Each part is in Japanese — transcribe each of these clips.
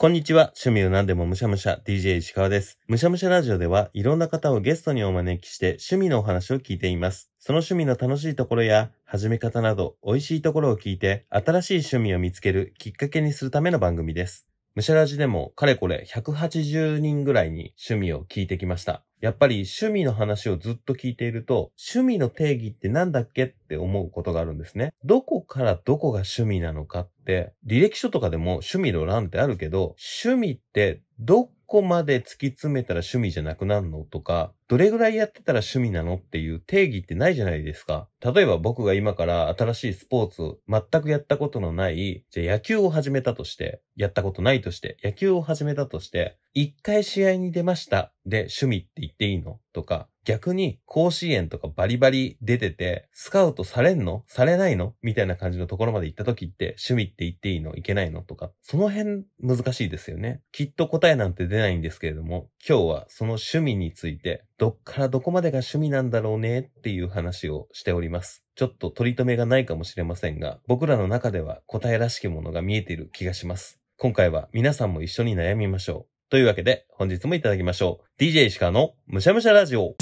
こんにちは。趣味を何でもむしゃむしゃ、DJ 石川です。むしゃむしゃラジオでは、いろんな方をゲストにお招きして、趣味のお話を聞いています。その趣味の楽しいところや、始め方など、美味しいところを聞いて、新しい趣味を見つけるきっかけにするための番組です。むしゃらじでもかれこれ180人ぐらいに趣味を聞いてきました。やっぱり趣味の話をずっと聞いていると、趣味の定義って何だっけって思うことがあるんですね。どこからどこが趣味なのかって、履歴書とかでも趣味の欄ってあるけど、趣味ってどこまで突き詰めたら趣味じゃなくなるのとか、どれぐらいやってたら趣味なのっていう定義ってないじゃないですか。例えば僕が今から新しいスポーツ全くやったことのない、じゃあ野球を始めたとして、やったことないとして、野球を始めたとして、一回試合に出ましたで趣味って言っていいのとか、逆に甲子園とかバリバリ出てて、スカウトされんのされないのみたいな感じのところまで行った時って、趣味って言っていいのいけないのとか、その辺難しいですよね。きっと答えなんて出ないんですけれども、今日はその趣味についてどっからどこまでが趣味なんだろうねっていう話をしております。ちょっと取り留めがないかもしれませんが、僕らの中では答えらしきものが見えている気がします。今回は皆さんも一緒に悩みましょう。というわけで本日もいただきましょう。DJ 石川のむしゃむしゃラジオ。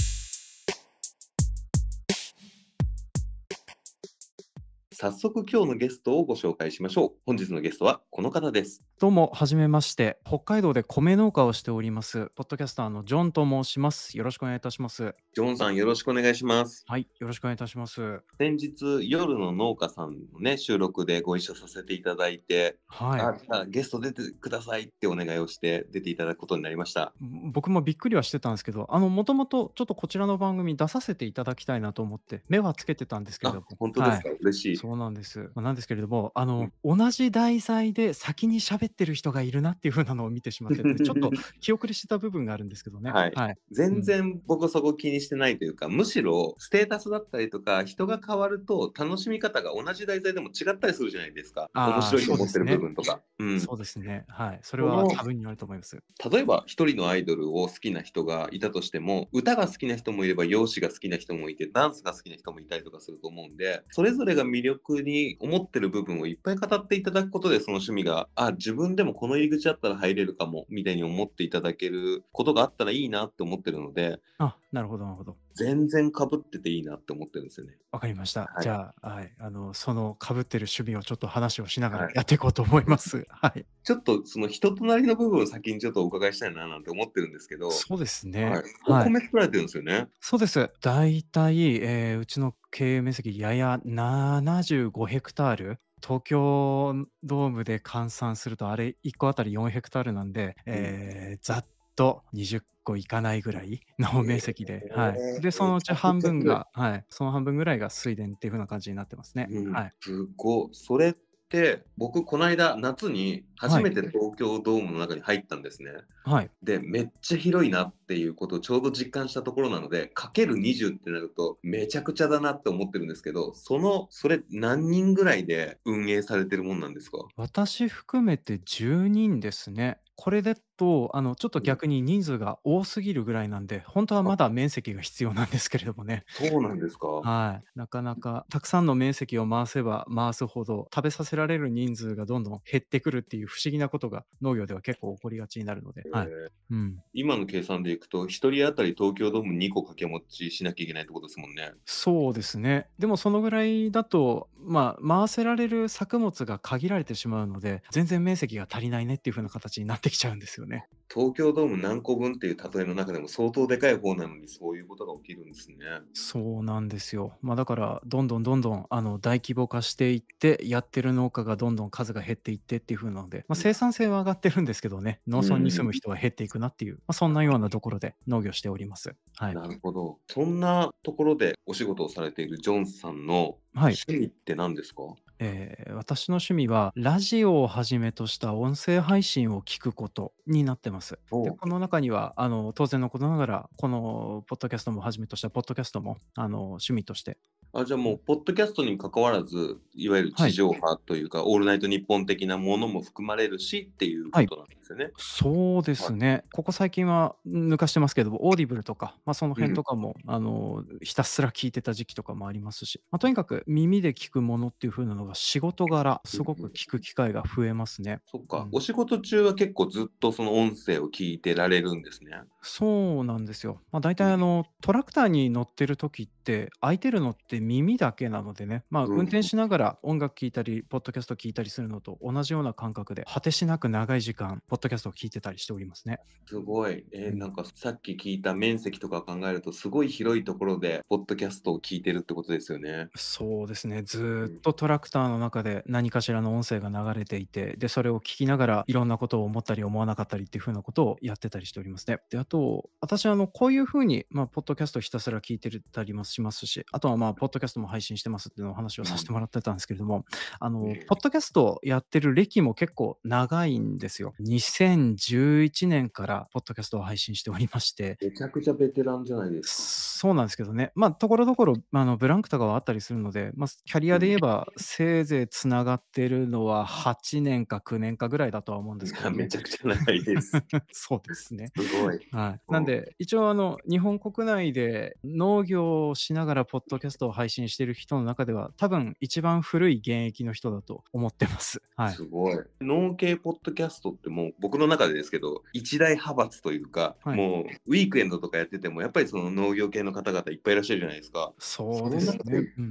早速今日のゲストをご紹介しましょう本日のゲストはこの方ですどうも初めまして北海道で米農家をしておりますポッドキャスターのジョンと申しますよろしくお願いいたしますジョンさんよろしくお願いしますはいよろしくお願いいたします先日夜の農家さんのね収録でご一緒させていただいてはいあゲスト出てくださいってお願いをして出ていただくことになりました僕もびっくりはしてたんですけどあのもともとちょっとこちらの番組出させていただきたいなと思って目はつけてたんですけど本当ですか、はい、嬉しいそうなんです。まあ、なんですけれども、あの、うん、同じ題材で先に喋ってる人がいるなっていうふうなのを見てしまって、て、ちょっと 気遅れしてた部分があるんですけどね。はい。はい、全然僕そこ気にしてないというか、うん、むしろステータスだったりとか、人が変わると楽しみ方が同じ題材でも違ったりするじゃないですか。面白いと思ってる部分とか。うね、うん。そうですね。はい。それは多分にあると思います。例えば、一人のアイドルを好きな人がいたとしても、歌が好きな人もいれば、容姿が好きな人もいて、ダンスが好きな人もいたりとかすると思うんで、それぞれが魅力力に思ってる部分をいっぱい語っていただくことでその趣味があ自分でもこの入り口あったら入れるかもみたいに思っていただけることがあったらいいなって思ってるのであなるほどなるほど全然かぶってていいなって思ってるんですよねわかりました、はい、じゃあ,、はい、あのそのかぶってる趣味をちょっと話をしながらやっていこうと思います、はい、はい、ちょっとその人となりの部分を先にちょっとお伺いしたいななんて思ってるんですけどそうですね、はい、お米作られてるんですよね、そうです大体、えー、うちの経営面積やや75ヘクタール東京ドームで換算するとあれ1個あたり4ヘクタールなんで、うん、えー、ざっと20個いかないぐらいの面積で、えー、はい、でそのうち半分が、えー、はい、その半分ぐらいが水田っていうふうな感じになってますね。うん、はい、すごそれっって僕この間夏に初めて東京ドームの中に入ったんですね。はい、でめっちゃ広いなっていうことをちょうど実感したところなのでかける20ってなるとめちゃくちゃだなって思ってるんですけどそのそれ何人ぐらいで運営されてるもんなんですか私含めて10人ですね。これだと、あの、ちょっと逆に人数が多すぎるぐらいなんで、本当はまだ面積が必要なんですけれどもね。そうなんですか？はい。なかなかたくさんの面積を回せば回すほど、食べさせられる人数がどんどん減ってくるっていう不思議なことが、農業では結構起こりがちになるので、はい。うん。今の計算でいくと、1人当たり東京ドーム2個掛け持ちしなきゃいけないってことですもんね。そうですね。でもそのぐらいだと、まあ、回せられる作物が限られてしまうので、全然面積が足りないねっていうふうな形になってってきちゃうんですよね。東京ドーム何個分っていう例えの中でも相当でかい方なのにそういうことが起きるんですね。そうなんですよ。まあ、だからどんどんどんどんあの大規模化していってやってる農家がどんどん数が減っていってっていう風なので、まあ、生産性は上がってるんですけどね農村に住む人は減っていくなっていう、うん、まあ、そんなようなところで農業しております。はい、なるほど。そんなところでお仕事をされているジョンさんの趣味って何ですか、はいえー、私の趣味はラジオをはじめとした音声配信を聞くことになってます。で、この中にはあの当然のことながら、このポッドキャストもはじめとしたポッドキャストもあの趣味として。あ、じゃあもう、ポッドキャストに関わらず、いわゆる地上波というか、オールナイトニッポン的なものも含まれるしっていうことなんですですよね。そうですね、はい、ここ最近は抜かしてますけど、オーディブルとか、まあ、その辺とかも、うん、あのひたすら聞いてた時期とかもありますし、まあ、とにかく耳で聞くものっていう風なのが仕事柄、すごく聞く機会が増えますね。そっか、お仕事中は結構ずっとその音声を聞いてられるんですね。そうなんですよ。まあ、大体あの、トラクターに乗ってる時って、空いてるのって耳だけなのでね、まあ、運転しながら音楽聴いたり、ポッドキャスト聞いたりするのと同じような感覚で、果てしなく長い時間、ポッドキャストを聞いてたりしておりますね。すごい。えー、なんかさっき聞いた面積とか考えると、すごい広いところで、ポッドキャストを聞いてるってことですよね。そうですね。ずっとトラクターの中で何かしらの音声が流れていて、で、それを聞きながら、いろんなことを思ったり思わなかったりっていうふうなことをやってたりしておりますね。で、あと、私、あの、こういうふうに、まあ、ポッドキャストひたすら聞いてたりもしますし、あとは、まあ、ポッドキャストも配信してますっていうのを話をさせてもらってたんですけれども、あの、ポッドキャストやってる歴も結構長いんですよ。2011年からポッドキャストを配信しておりまして。めちゃくちゃベテランじゃないですか。そうなんですけどね。まあ、ところどころ、あの、ブランクとかはあったりするので、まあ、キャリアで言えば、せいぜいつながってるのは8年か9年かぐらいだとは思うんですけど、ね、めちゃくちゃ長いです。そうですね。すごい。はい。なんで、一応、あの、日本国内で農業をしながらポッドキャストを配信している人の中では、多分一番古い現役の人だと思ってます。はい。すごい。農系ポッドキャストってもう僕の中でですけど一大派閥というか、はい、もうウィークエンドとかやっててもやっぱりその農業系の方々いっぱいいらっしゃるじゃないですかそうですね、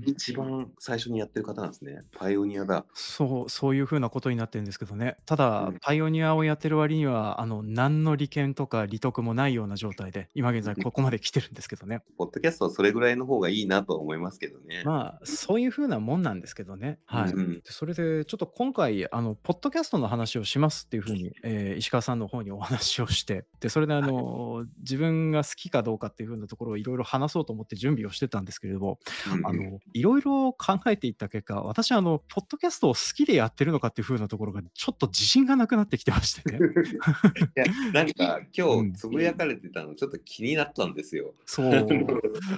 一番最初にやってる方なんですねパイオニアだそうそういうふうなことになってるんですけどねただ、うん、パイオニアをやってる割にはあの何の利権とか利得もないような状態で今現在ここまで来てるんですけどねポッドキャストはそれぐらいの方がいいなと思いますけどねまあそういうふうなもんなんですけどねはい、うん、それでちょっと今回あのポッドキャストの話をしますっていうふうに、えーえー、石川さんの方にお話をして でそれであの、はい、自分が好きかどうかっていうふうなところをいろいろ話そうと思って準備をしてたんですけれども、あのいろいろ考えていった結果私あのポッドキャストを好きでやってるのかっていうふうなところがちょっと自信がなくなってきてましてね。いやなんか 今日つぶやかれてたのちょっと気になったんですよ。そう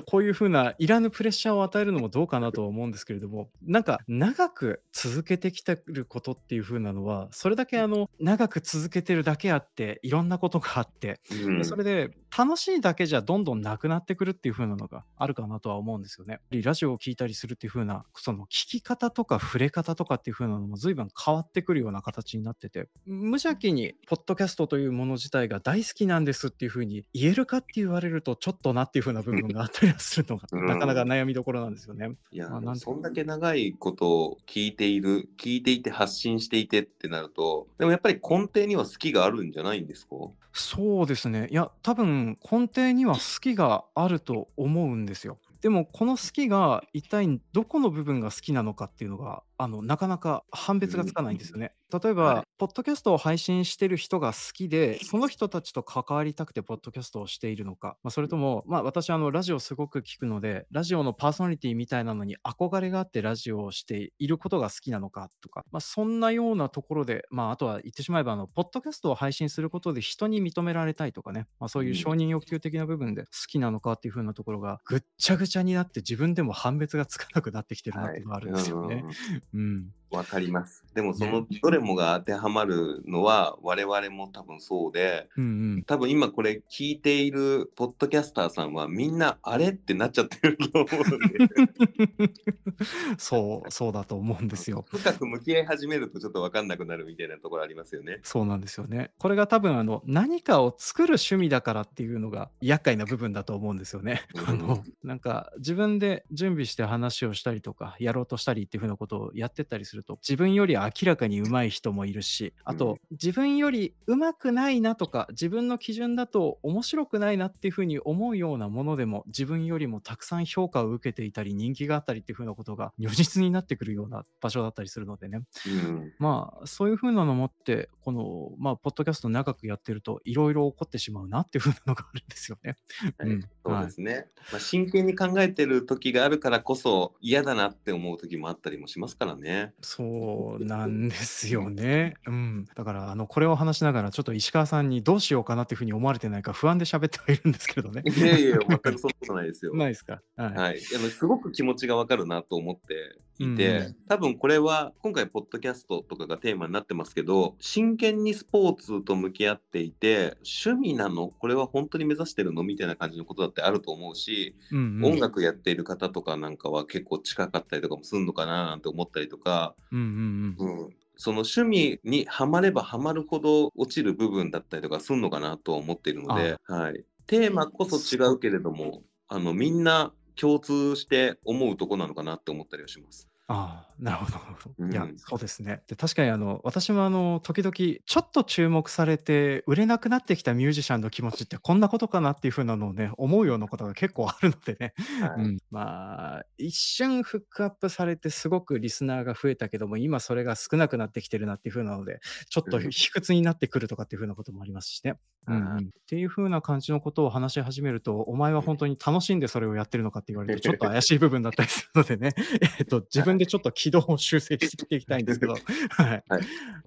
こういうふうないらぬプレッシャーを与えるのもどうかなとは思うんですけれどもなんか長く続けてきてることっていうふうなのはそれだけあの長く続続けてるだけあっていろんなことがあって、うん、それで楽しいだけじゃどんどんなくなってくるっていう風なのがあるかなとは思うんですよね。ラジオを聴いたりするっていう風な、その聞き方とか触れ方とかっていう風なのも随分変わってくるような形になってて、無邪気にポッドキャストというもの自体が大好きなんですっていう風に言えるかって言われるとちょっとなっていう風な部分があったりするのが、なかなか悩みどころなんですよね。うん、いや、まあ、そんだけ長いことを聞いている、聞いていて発信していてってなると、でもやっぱり根底には好きがあるんじゃないんですかそうですね。いや、多分ん、根底には好きがあると思うんですよ。でもこの好きが一体どこの部分が好きなのかっていうのがあの、なかなか判別がつかないんですよね。例えはば、い。ポッドキャストを配信してる人が好きで、その人たちと関わりたくてポッドキャストをしているのか、まあ、それとも、まあ、私、あの、ラジオすごく聞くので、ラジオのパーソナリティみたいなのに憧れがあってラジオをしていることが好きなのかとか、まあ、そんなようなところで、まあ、あとは言ってしまえば、あの、ポッドキャストを配信することで人に認められたいとかね、まあ、そういう承認欲求的な部分で好きなのかっていうふうなところが、ぐっちゃぐちゃになって自分でも判別がつかなくなってきてるなっていうのがあるんですよね。嗯。わかります。でもそのどれもが当てはまるのは我々も多分そうで、うんうん、多分今これ聞いているポッドキャスターさんはみんなあれってなっちゃってると思うそうそうだと思うんですよ。深く向き合い始めるとちょっと分かんなくなるみたいなところありますよね。そうなんですよね。これが多分あの何かを作る趣味だからっていうのが厄介な部分だと思うんですよね。あのなんか自分で準備して話をしたりとかやろうとしたりっていうふうなことをやってたりするると自分より明らかに上手い人もいるしあと自分より上手くないなとか自分の基準だと面白くないなっていうふうに思うようなものでも自分よりもたくさん評価を受けていたり人気があったりっていうふうなことが如実になってくるような場所だったりするのでね、うん、まあそういうふうなのもってこのまあポッドキャスト長くやってるといろいろ起こってしまうなっていうふうなのがあるんですよね。うん、そうですね、はい、まあ、真剣に考えてる時があるからこそ嫌だなって思う時もあったりもしますからね。そうなんですよね。うん。だから、あの、これを話しながら、ちょっと石川さんにどうしようかなっていうふうに思われてないか不安で喋ってはいるんですけどね。いやいや、全くそんなことないですよ。ないですか。はい。はい、あすごく気持ちがわかるなと思って、いて、うん、多分これは今回ポッドキャストとかがテーマになってますけど真剣にスポーツと向き合っていて趣味なのこれは本当に目指してるのみたいな感じのことだってあると思うし、うんうん、音楽やっている方とかなんかは結構近かったりとかもするのかななんて思ったりとか。うんうんうん、うんその趣味にはまればはまるほど落ちる部分だったりとかすんのかなとは思っているので、はい、テーマこそ違うけれどもあのみんな共通して思うとこなのかなって思ったりはします。ああ、なるほどなるほど。ういや、ん。そうですね。で、確かにあの、私もあの、時々、ちょっと注目されて、売れなくなってきたミュージシャンの気持ちってこんなことかなっていう風なのをね、思うようなことが結構あるのでね。はうん。まあ、一瞬フックアップされて、すごくリスナーが増えたけども、今それが少なくなってきてるなっていう風なので、ちょっと卑屈になってくるとかっていう風なこともありますしね。うんうん。っていう風な感じのことを話し始めると、お前は本当に楽しんでそれをやってるのかって言われると、ちょっと怪しい部分だったりするのでね。えっと、自分でちょっと軌道を修正していきたいんですけど、はい、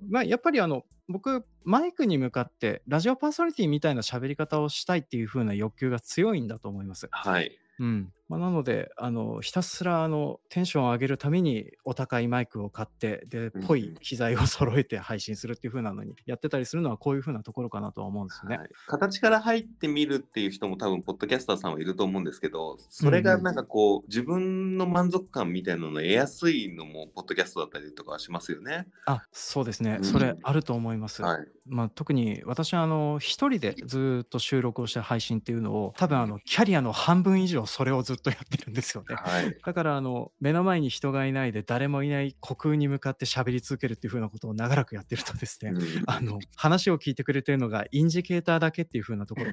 まやっぱりあの僕、マイクに向かってラジオパーソナリティみたいな喋り方をしたいっていう風な欲求が強いんだと思います。はい、うん、まあ、なのであのひたすらあのテンションを上げるためにお高いマイクを買ってでぽい機材を 揃えて配信するっていう風なのにやってたりするのはこういう風なところかなとは思うんですよね、はい、形から入ってみるっていう人も多分ポッドキャスターさんはいると思うんですけどそれがなんかこう、うん、自分の満足感みたいなのを得やすいのもポッドキャストだったりとかはしますよね。あそうですね、うん、それあると思います。はい、まあ、特に私あの一人でずっと収録をして配信っていうのを多分あのキャリアの半分以上それをずっととやってるんですよね。はい、だからあの目の前に人がいないで誰もいない虚空に向かって喋り続けるっていうふうなことを長らくやってるとですね、うん、あの話を聞いてくれてるのがインジケーターだけっていうふうなところ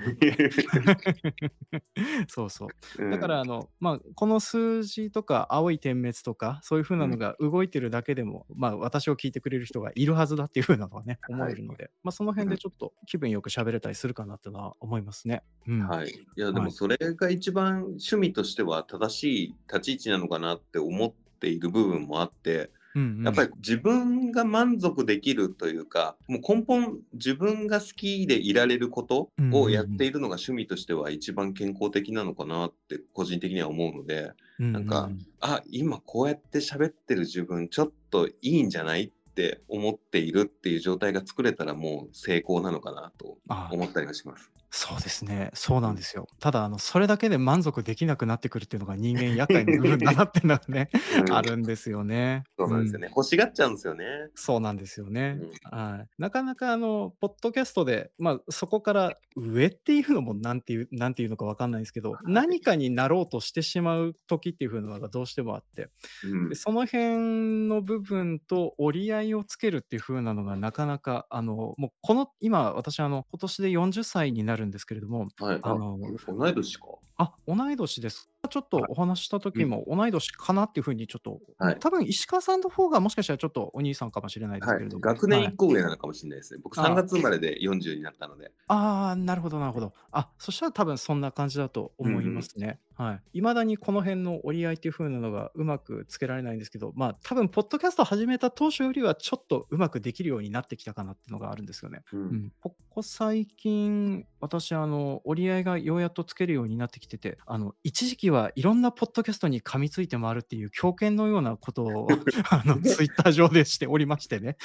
そうそう。だからあの、まあ、この数字とか青い点滅とかそういうふうなのが動いてるだけでも、うん、まあ、私を聞いてくれる人がいるはずだっていうふうなのはね思えるので、はい、まあ、その辺でちょっと気分よく喋れたりするかなってのは思いますね。うん、はい、いやでもそれが一番趣味としては正しい立ち位置なのかなって思っている部分もあって、うんうん、やっぱり自分が満足できるというかもう根本自分が好きでいられることをやっているのが趣味としては一番健康的なのかなって個人的には思うので、うんうん、なんかあ今こうやって喋ってる自分ちょっといいんじゃないって思っているっていう状態が作れたらもう成功なのかなと思ったりはします。そうですね。そうなんですよ。ただ、あの、それだけで満足できなくなってくるっていうのが人間厄介な部分だなっていうのがね、あるんですよね。そうなんですよん。ね。欲しがっちゃうんですよね。そうなんですようね。ん。はい。なかなか、あの、ポッドキャストで、まあ、そこから上っていうのも、なんていう、なんていうのかわかんないですけど、は何かになろうとしてしまう時っていうのがどうしてもあって、うん。その辺の部分と折り合いをつけるっていうふうなのがなかなか、あの、もうこの、今、私、あの、今年で40歳になるるんですけれども、はい、あの同い年かあ同い年ですちょっとお話した時も同い年かなっていうふうにちょっと、はい、多分石川さんの方がもしかしたらちょっとお兄さんかもしれないですけれども、はい、学年1個上なのかもしれないですね。僕3月生まれで40になったので。ああ、なるほどなるほど。あそしたら多分そんな感じだと思いますね。うん、はい。いまだにこの辺の折り合いっていうふうなのがうまくつけられないんですけど、まあ多分ポッドキャスト始めた当初よりはちょっとうまくできるようになってきたかなっていうのがあるんですよね。うん、うん、ここ最近私あの折り合いがようやっとつけるようになってきてて、あの一時期はいろんなポッドキャストに噛みついて回るっていう狂犬のようなことを あのツイッター上でしておりましてね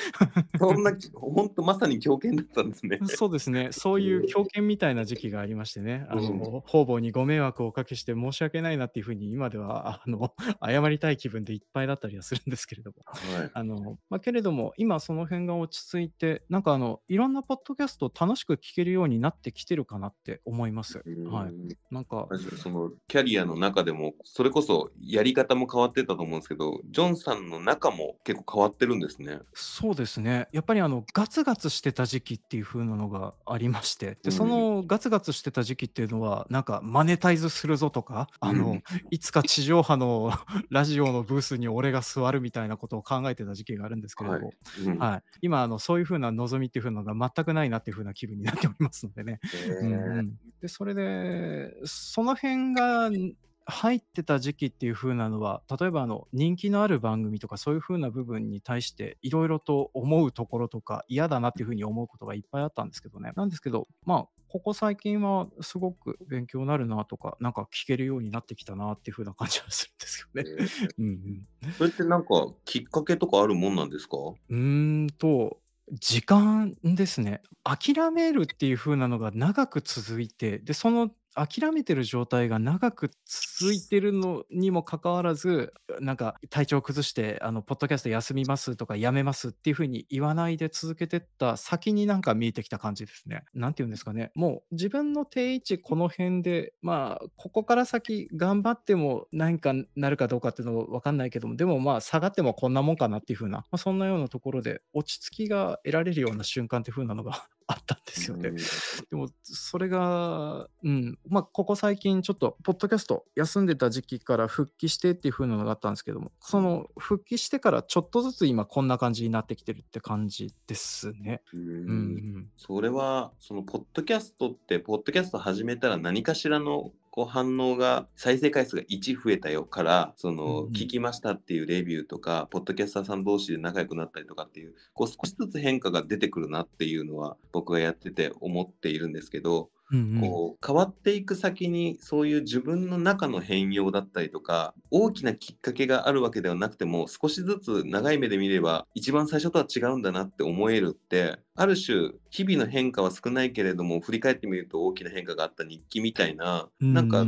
そんな本当まさに狂犬だったんですねそうですねそういう狂犬みたいな時期がありましてねあの、うん、方々にご迷惑をおかけして申し訳ないなっていうふうに今ではあの謝りたい気分でいっぱいだったりはするんですけれども、はい、あのまあ、けれども今その辺が落ち着いてなんかあのいろんなポッドキャスト楽しく聞けるようになってきてるかなって思います、はい、なんかそのキャリアの中でもそれこそやり方も変わってたと思うんですけどジョンさんの中も結構変わってるんですねそうですねやっぱりあのガツガツしてた時期っていう風なのがありましてでそのガツガツしてた時期っていうのはなんかマネタイズするぞとかあの、うん、いつか地上波のラジオのブースに俺が座るみたいなことを考えてた時期があるんですけれども、はいうんはい、今あのそういう風な望みっていう風なのが全くないなっていう風な気分になっておりますのでね。えー、うん、でそれでその辺が入ってた時期っていう風なのは例えばあの人気のある番組とかそういう風な部分に対していろいろと思うところとか嫌だなっていう風に思うことがいっぱいあったんですけどねなんですけどまあここ最近はすごく勉強になるなとかなんか聞けるようになってきたなっていう風な感じはするんですよね、それってなんかきっかけとかあるもんなんですかうんと時間ですね諦めるっていう風なのが長く続いてでその諦めてる状態が長く続いてるのにもかかわらず、なんか体調崩して、あの、ポッドキャスト休みますとかやめますっていうふうに言わないで続けてった先になんか見えてきた感じですね。なんて言うんですかね。もう自分の定位置この辺で、まあ、ここから先頑張っても何かなるかどうかっていうのわかんないけども、でもまあ、下がってもこんなもんかなっていうふうな、まあ、そんなようなところで落ち着きが得られるような瞬間っていうふうなのがあったんですよね。でもそれが、うんまあ、ここ最近ちょっとポッドキャスト休んでた時期から復帰してっていう風なのがあったんですけどもその復帰してからちょっとずつ今こんな感じになってきてるって感じですね。うん、それはそのポッドキャストってポッドキャスト始めたら何かしらのこう反応が再生回数が1増えたよからその聞きましたっていうレビューとか、ポッドキャスターさん同士で仲良くなったりとかっていうこう少しずつ変化が出てくるなっていうのは僕がやってて思っているんですけどうんこう変わっていく先にそういう自分の中の変容だったりとか大きなきっかけがあるわけではなくても少しずつ長い目で見れば一番最初とは違うんだなって思えるってある種日々の変化は少ないけれども振り返ってみると大きな変化があった日記みたいな、なんか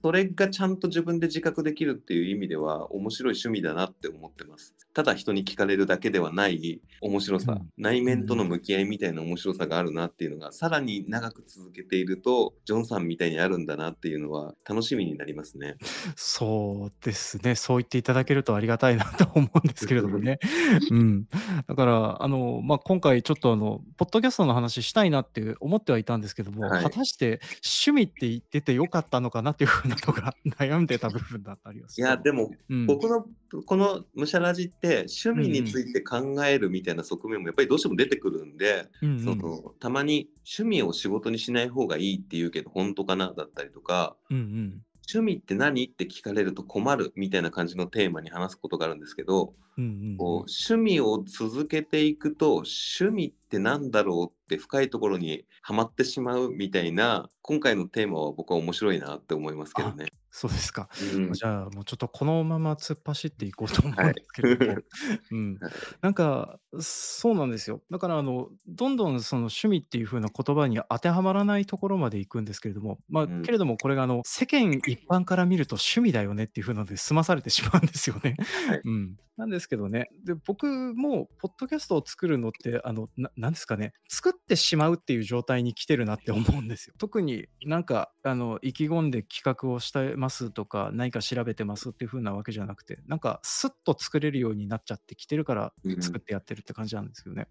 それがちゃんと自分で自覚できるっていう意味では面白い趣味だなって思ってますただ人に聞かれるだけではない面白さ、内面との向き合いみたいな面白さがあるなっていうのがさらに長く続けてているとジョンさんみたいにあるんだなっていうのは楽しみになりますね。そうですねそう言っていただけるとありがたいなと思うんですけれどもね。うん、だからあの、まあ、今回ちょっとあのポッドキャストの話したいなって思ってはいたんですけども、はい、果たして趣味って言っててよかったのかなっていうふうなのが悩んでた部分だったりはいやでも、うん、僕のこの「むしゃらじ」って趣味について考えるみたいな側面もやっぱりどうしても出てくるんで、うんうん、そのたまに趣味を仕事にしない方方がいいって言うけど本当かなだったりとか、うんうん、趣味って何って聞かれると困るみたいな感じのテーマに話すことがあるんですけど、うんうん、こう趣味を続けていくと趣味って何だろうって深いところにはまってしまうみたいな今回のテーマは僕は面白いなって思いますけどね。そうですか。うん、じゃあもうちょっとこのまま突っ走っていこうと思うんですけれども、うん、なんかそうなんですよ。だからあのどんどんその趣味っていう風な言葉に当てはまらないところまで行くんですけれども、まあ、うん。けれどもこれがあの世間一般から見ると趣味だよねっていう風なので済まされてしまうんですよね。はい。うん。なんですけどね、で僕もポッドキャストを作るのってあのななんですかね、作ってしまうっていう状態に来てるなって思うんですよ。特になんかあの意気込んで企画をしたまますとか、何か調べてますっていう風なわけじゃなくて、なんかスッと作れるようになっちゃってきてるから、作ってやってるって感じなんですけどね。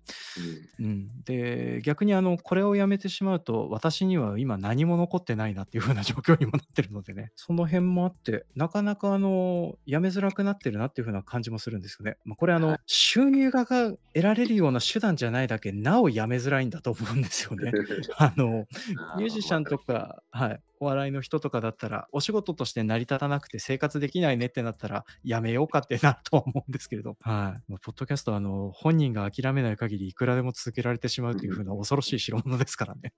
うん、うん、で、逆にあの、これをやめてしまうと、私には今何も残ってないなっていう風な状況にもなってるのでね、その辺もあって、なかなかあの、やめづらくなってるなっていう風な感じもするんですよね。まあ、これあの、収入が得られるような手段じゃないだけ、なおやめづらいんだと思うんですよね。あの、ミュージシャンとか、はい。笑いの人とかだったら、お仕事として成り立たなくて生活できないねってなったら、やめようかってなると思うんですけれど、はい。ポッドキャストは、あの、本人が諦めない限り、いくらでも続けられてしまうというふうな恐ろしい代物ですからね。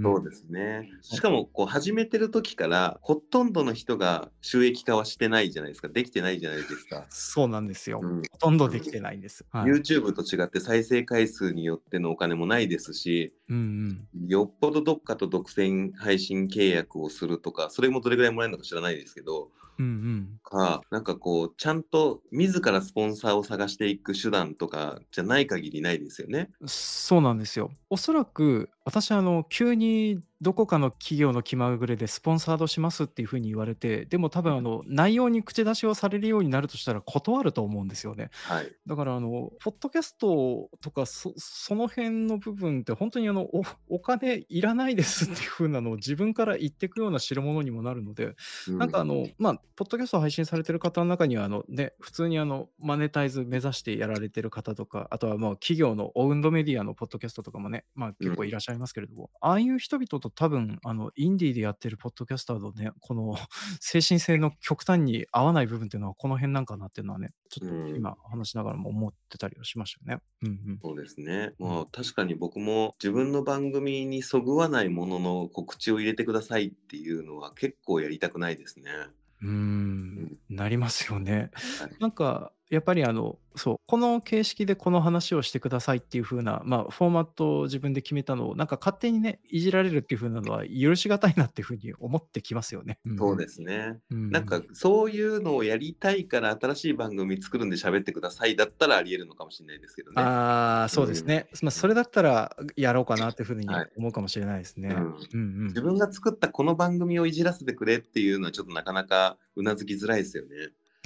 そうですね。しかも、こう、始めてる時から、ほとんどの人が収益化はしてないじゃないですか。できてないじゃないですか。そうなんですよ。うん、ほとんどできてないんです。はい、YouTube と違って再生回数によってのお金もないですし、うんうん、よっぽどどっかと独占配信契約をするとかそれもどれぐらいもらえるのか知らないですけど、うんうん、かなんかこうちゃんと自らスポンサーを探していく手段とかじゃない限りないですよね。そうなんですよおそらく私あの急にどこかの企業の気まぐれでスポンサードしますっていうふうに言われて、でも多分あの内容に口出しをされるようになるとしたら断ると思うんですよね。はい、だからあの、ポッドキャストとかその辺の部分って本当にあのお金いらないですっていうふうなのを自分から言っていくような代物にもなるので、なんかあの、まあ、ポッドキャスト配信されてる方の中にはあの、ね、普通にあのマネタイズ目指してやられてる方とか、あとはまあ企業のオウンドメディアのポッドキャストとかもね、まあ、結構いらっしゃいますけれども、うん、ああいう人々と多分あのインディーでやってるポッドキャスターのねこの 精神性の極端に合わない部分っていうのはこの辺なんかなっていうのはねちょっと今話しながらも思ってたりはしましたよね。うんうん、そうですね、うまあ、確かに僕も自分の番組にそぐわないものの告知を入れてくださいっていうのは結構やりたくないですね。うん、なりますよね。はい、なんかやっぱりあの、そう、この形式でこの話をしてくださいっていう風な、まあ、フォーマットを自分で決めたのを、なんか勝手にね、いじられるっていう風なのは許し難いなっていう風に思ってきますよね。そうですね。うん、なんか、そういうのをやりたいから新しい番組作るんで喋ってくださいだったらあり得るのかもしれないですけどね。ああ、そうですね。うん、まあ、それだったらやろうかなっていう風に思うかもしれないですね。自分が作ったこの番組をいじらせてくれっていうのは、ちょっとなかなかうなずきづらいですよね。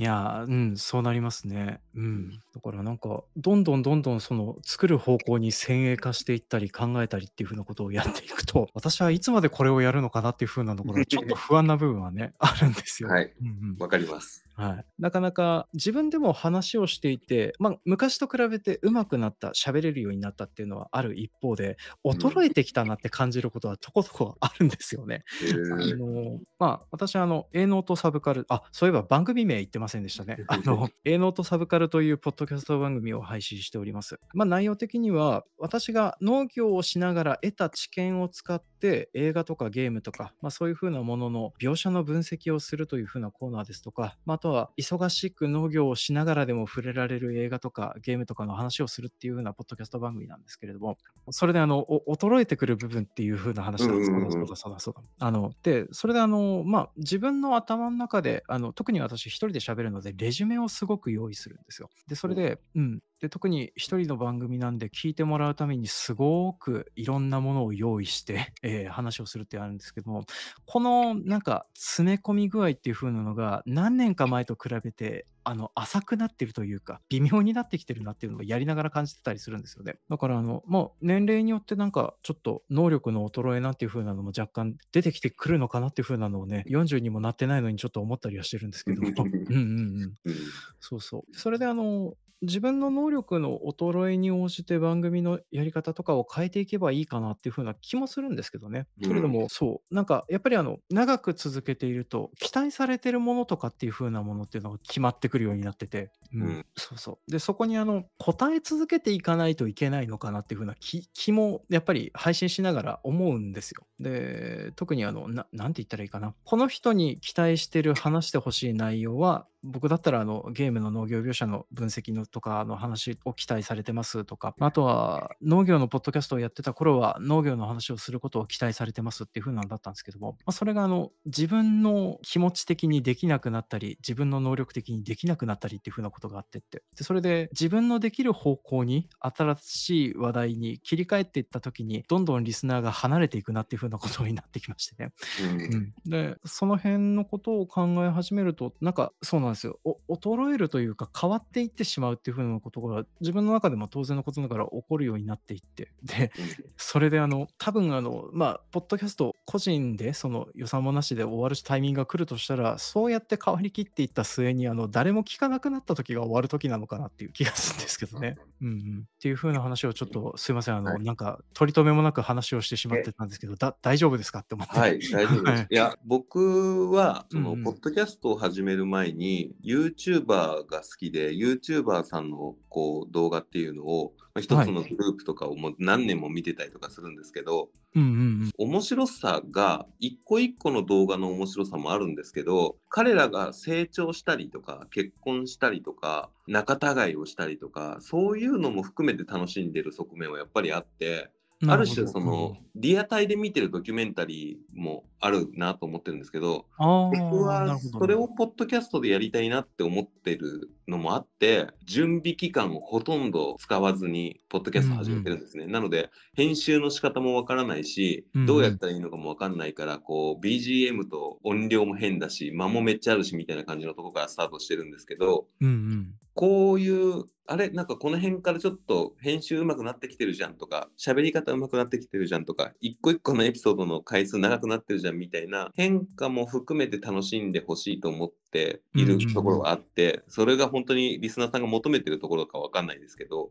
いやうん、そうなりますね。うん。だからなんか、どんどんどんどんその作る方向に先鋭化していったり考えたりっていうふうなことをやっていくと、私はいつまでこれをやるのかなっていうふうなところ ちょっと不安な部分はね、あるんですよ。はい、うんうん、わかります。はい、なかなか自分でも話をしていて、まあ、昔と比べて上手くなった喋れるようになったっていうのはある一方で衰えてきたなって感じることはとことこあるんですよね。うん、あのまあ、私あの営農とサブカルあそういえば番組名言ってますませんでしたね。あの、芸能とサブカルというポッドキャスト番組を配信しております。まあ、内容的には、私が農業をしながら得た知見を使っって映画とかゲームとか、まあ、そういうふうなものの描写の分析をするというふうなコーナーですとか、まあ、あとは忙しく農業をしながらでも触れられる映画とかゲームとかの話をするっていうふうなポッドキャスト番組なんですけれどもそれであの衰えてくる部分っていうふうな話なんですけど、うん、そうだそうだそうだあのでそれであのまあ自分の頭の中であの特に私一人で喋るのでレジュメをすごく用意するんですよでそれで、うん、で特に一人の番組なんで聞いてもらうためにすごくいろんなものを用意して、えー、話をするってあるんですけどもこのなんか詰め込み具合っていう風なのが何年か前と比べてあの浅くなってるというか微妙になってきてるなっていうのをやりながら感じてたりするんですよねだからあのもう年齢によってなんかちょっと能力の衰えなんていう風なのも若干出てきてくるのかなっていう風なのをね40にもなってないのにちょっと思ったりはしてるんですけど うんうんうん そうそうそれであの自分の能力の衰えに応じて番組のやり方とかを変えていけばいいかなっていうふうな気もするんですけどね。けれどん。も、そう、なんかやっぱりあの、長く続けていると、期待されてるものとかっていうふうなものっていうのが決まってくるようになってて、ううん、そうそう。で、そこにあの、答え続けていかないといけないのかなっていうふうな気気も、やっぱり配信しながら思うんですよ。で、特にあの、ななんて言ったらいいかな。この人に期待してる話してほしい内容は、僕だったらあのゲームの農業描写の分析のとかの話を期待されてますとか、あとは農業のポッドキャストをやってた頃は農業の話をすることを期待されてますっていう風なんだったんですけども、まあ、それがあの自分の気持ち的にできなくなったり、自分の能力的にできなくなったりっていう風なことがあってって、でそれで自分のできる方向に新しい話題に切り替えていった時に、どんどんリスナーが離れていくなっていう風なことになってきましてね。うん、で、その辺のことを考え始めると、なんかそうなんなんですよ衰えるというか変わっていってしまうっていうふうなことが自分の中でも当然のことながら起こるようになっていってでそれであの多分あのまあポッドキャスト個人でその予算もなしで終わるタイミングが来るとしたらそうやって変わりきっていった末にあの誰も聞かなくなった時が終わる時なのかなっていう気がするんですけどね。うんうん、っていうふうな話をちょっとすいませんあの、はい、なんか取り留めもなく話をしてしまってたんですけどだ大丈夫ですかって思って。はい大丈夫です。いや僕はその、ポッドキャストを始める前にユ YouTuber が好きで YouTuber さんのこう動画っていうのを、まあ、一つのグループとかをもう何年も見てたりとかするんですけど、面白さが一個一個の動画の面白さもあるんですけど彼らが成長したりとか結婚したりとか仲違いをしたりとかそういうのも含めて楽しんでる側面はやっぱりあってある種その、リアタイで見てるドキュメンタリーもあるなと思ってるんですけど僕はそれをポッドキャストでやりたいなって思ってるのもあって準備期間をほとんど使わずにポッドキャスト始めてるんですね、うんうん、なので編集の仕方もわからないし、うんうん、どうやったらいいのかもわかんないからこう BGM と音量も変だし間もめっちゃあるしみたいな感じのとこからスタートしてるんですけど、うんうんこういうあれなんかこの辺からちょっと編集うまくなってきてるじゃんとか喋り方うまくなってきてるじゃんとか一個一個のエピソードの回数長くなってるじゃんみたいな変化も含めて楽しんでほしいと思っているところがあって、それが本当にリスナーさんが求めてるところか分かんないですけど、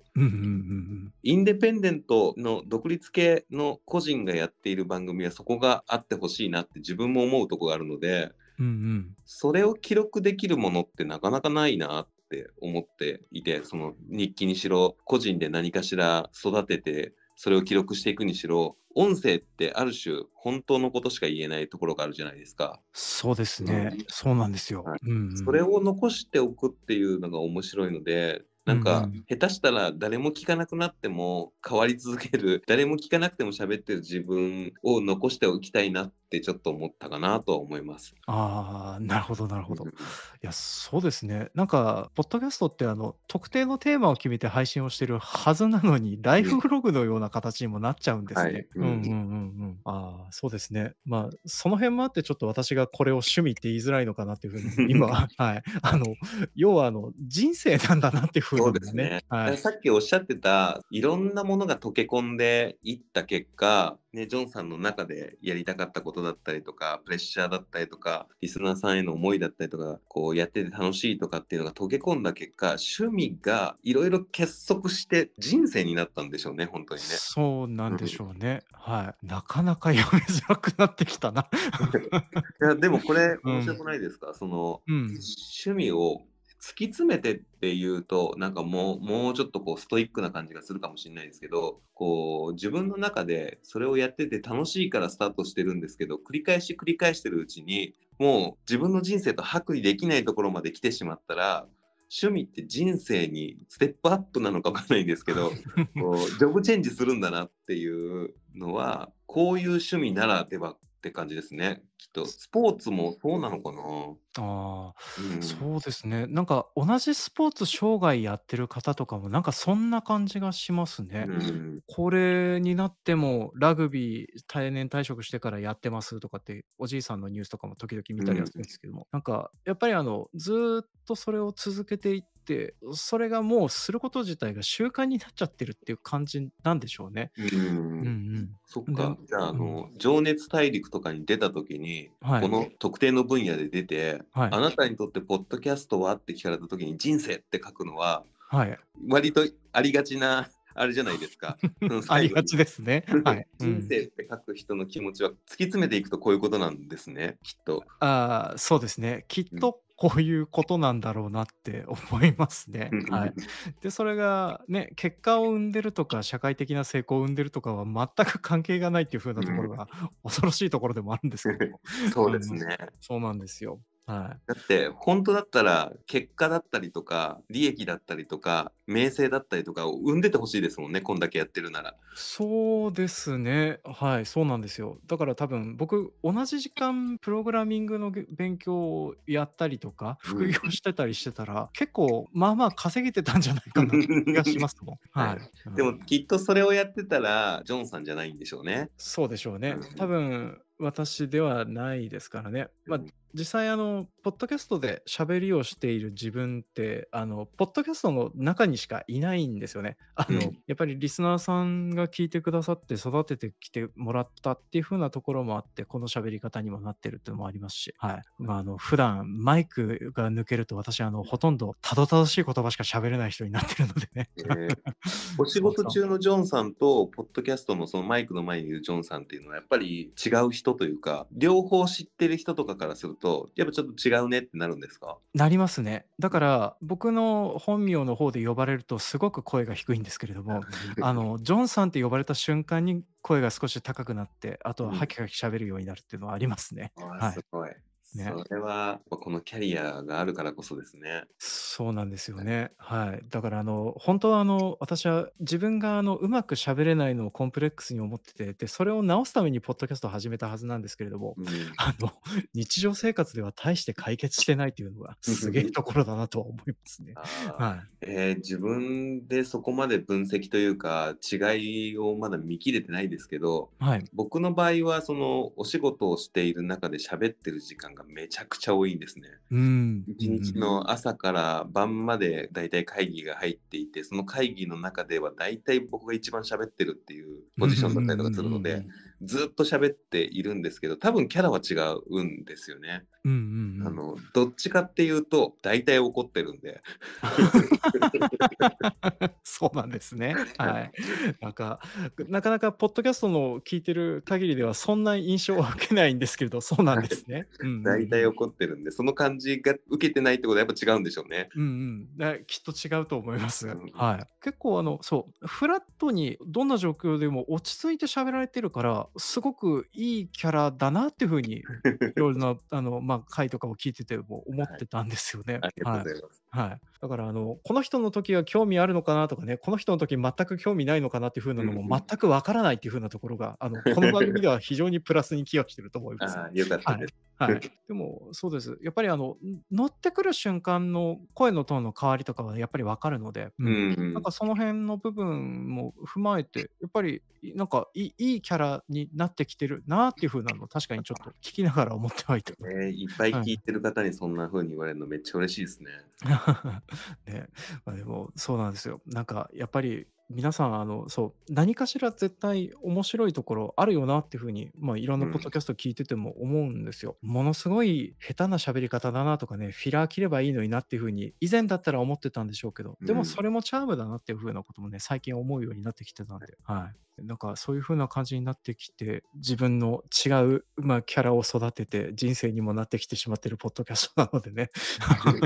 インデペンデントの独立系の個人がやっている番組はそこがあってほしいなって自分も思うとこがあるので。うんうん、それを記録できるものってなかなかないなっって思っていてその日記にしろ個人で何かしら育ててそれを記録していくにしろ音声ってある種本当のことしか言えないところがあるじゃないですかそうですね、うん、そうなんですよ、はいうんうん、それを残しておくっていうのが面白いのでなんか、下手したら誰も聞かなくなっても変わり続ける誰も聞かなくても喋ってる自分を残しておきたいなっってちょっと思ったかなと思います。ああ、なるほど、なるほど。いや、そうですね。なんか、ポッドキャストってあの特定のテーマを決めて配信をしてるはずなのに、ライフブログのような形にもなっちゃうんですね。うんうんうんうん。ああ、そうですね。まあ、その辺もあって、ちょっと私がこれを趣味って言いづらいのかなっていうふうに、今は、はい。あの、要はあの人生なんだなっていうふうに、ね、そうですね。はい、さっきおっしゃってた、いろんなものが溶け込んでいった結果、ね、ジョンさんの中でやりたかったことだったりとか、プレッシャーだったりとか、リスナーさんへの思いだったりとか、こうやってて楽しいとかっていうのが溶け込んだ結果、趣味がいろいろ結束して人生になったんでしょうね、本当にね。そうなんでしょうね。うん、はい。なかなかやめづらくなってきたな。いや、でもこれ、申し訳ないですか、うん、その、うん、趣味を突き詰めてっていうとなんかもうもうちょっとこうストイックな感じがするかもしれないですけどこう自分の中でそれをやってて楽しいからスタートしてるんですけど繰り返し繰り返してるうちにもう自分の人生と剥離できないところまで来てしまったら趣味って人生にステップアップなのかわかんないんですけど こうジョブチェンジするんだなっていうのはこういう趣味ならではって感じですね。きっとスポーツもそうなのかな。ああ、うん、そうですね。なんか同じスポーツ生涯やってる方とかもなんかそんな感じがしますね。うん、これになってもラグビー定年退職してからやってますとかっておじいさんのニュースとかも時々見たりはするんですけども、うん、なんかやっぱりあのずっとそれを続けていってそれがもうすること自体が習慣になっちゃってるっていう感じなんでしょうね。うん、うんうん、そっかじゃああの、うん、情熱大陸」とかに出た時にに、はい、この特定の分野で出て、はい、あなたにとってポッドキャストはって聞かれた時に人生って書くのは、はい、割とありがちなあれじゃないですか。ありがちですね。はい、人生って書く人の気持ちは突き詰めていくとこういうことなんですね、きっと。ああ、そうですね。きっとこういうことなんだろうなって思いますね。はい、でそれが、ね、結果を生んでるとか社会的な成功を生んでるとかは全く関係がないっていう風なところが恐ろしいところでもあるんですけど そうですね。そうなんですよ。はい、だって本当だったら結果だったりとか利益だったりとか名声だったりとかを生んでてほしいですもんねこんだけやってるならそうですねはいそうなんですよだから多分僕同じ時間プログラミングの勉強をやったりとか副業してたりしてたら、うん、結構まあまあ稼げてたんじゃないかな 気がしますもん、はい、でもきっとそれをやってたらジョンさんじゃないんでしょうねそうでしょうね多分私ではないですからね、まあ、実際あのポッドキャストで喋りをしている自分ってあのポッドキャストの中にしかいないんですよねあの、うん、やっぱりリスナーさんが聞いてくださって育ててきてもらったっていう風なところもあってこの喋り方にもなってるっていうのもありますし、はいまあ、あの普段マイクが抜けると私あのほとんどたどたどしい言葉しか喋れない人になってるのでね、えー、お仕事 中のジョンさんとポッドキャストのそのマイクの前にいるジョンさんっていうのはやっぱり違う人というか両方知ってる人とかからするとと、やっぱちょっと違うねってなるんですかなりますね。だから僕の本名の方で呼ばれるとすごく声が低いんですけれども、あの ジョンさんって呼ばれた瞬間に声が少し高くなって、あとはハキハキ喋るようになるっていうのはありますね。うん、はい。すごい。ね、それはこのキャリアがあるからこそですね。そうなんですよね。はい。だからあの本当はあの私は自分があのうまく喋れないのをコンプレックスに思っててでそれを直すためにポッドキャストを始めたはずなんですけれども、うん、あの 日常生活では大して解決してないというのがすげえところだなとは思いますね。はい。えー、自分でそこまで分析というか違いをまだ見切れてないですけど、はい、僕の場合はそのお仕事をしている中で喋ってる時間がめちゃくちゃ多いんですね。うん、1日の朝から晩までだいたい会議が入っていてその会議の中ではだいたい僕が一番喋ってるっていうポジションだったりとかするので、ずっと喋っているんですけど多分キャラは違うんですよね。うんうんあのどっちかっていうと大体怒ってるんで。そうなんですね。はい。なんかなかなかポッドキャストの聞いてる限りではそんな印象は受けないんですけどそうなんですね。大体怒ってるんでその感じが受けてないってことはやっぱ違うんでしょうね。うんうん。きっと違うと思います。うん、はい。結構あのそうフラットにどんな状況でも落ち着いて喋られてるからすごくいいキャラだなっていうふうに、いろいろなあの、まあ、回とかを聞いてても思ってたんですよね。はい、ありがとうございます。はいだからあのこの人の時は興味あるのかなとかねこの人の時全く興味ないのかなっていうふうなのも全くわからないっていうふうなところが、あのこの番組では非常にプラスに寄与してると思います。あよかったです、はい、でもそうですやっぱりあの乗ってくる瞬間の声のトーンの変わりとかはやっぱりわかるので、うん、うん、なんかその辺の部分も踏まえてやっぱりなんかいいいキャラになってきてるなっていうふうなの確かにちょっと聞きながら思ってはいた、ね、いっぱい聞いてる方にそんなふうに言われるのめっちゃ嬉しいですね。はいね、まあでもそうなんですよ。なんかやっぱり皆さんあのそう何かしら絶対面白いところあるよなっていうふうに、まあ、いろんなポッドキャスト聞いてても思うんですよ。うん、ものすごい下手な喋り方だなとかねフィラー切ればいいのになっていうふうに以前だったら思ってたんでしょうけどでもそれもチャームだなっていうふうなこともね最近思うようになってきてたんで、はい、なんかそういうふうな感じになってきて自分の違う、まあ、キャラを育てて人生にもなってきてしまってるポッドキャストなのでね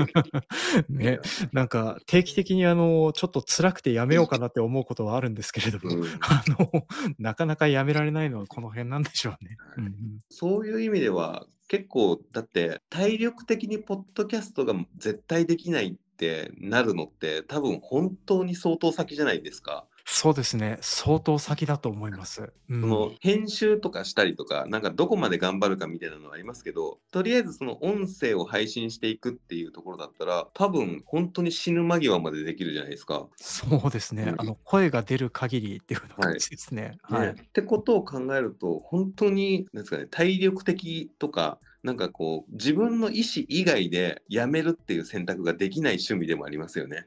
ねなんか定期的にあのちょっと辛くてやめようかなって思思うことはあるんですけれども、うん、あのなかなかやめられないのはこの辺なんでしょうね。うん、そういう意味では結構だって体力的にポッドキャストが絶対できないってなるのって多分本当に相当先じゃないですか。そうですね。相当先だと思います。うん、その編集とかしたりとか、なんかどこまで頑張るかみたいなのはありますけど、とりあえずその音声を配信していくっていうところだったら、多分本当に死ぬ間際までできるじゃないですか。そうですね。うん、あの声が出る限りっていう感じですね。はい。はい、ねってことを考えると、本当に、なんですかね、体力的とか、なんかこう、自分の意思以外でやめるっていう選択ができない趣味でもありますよね。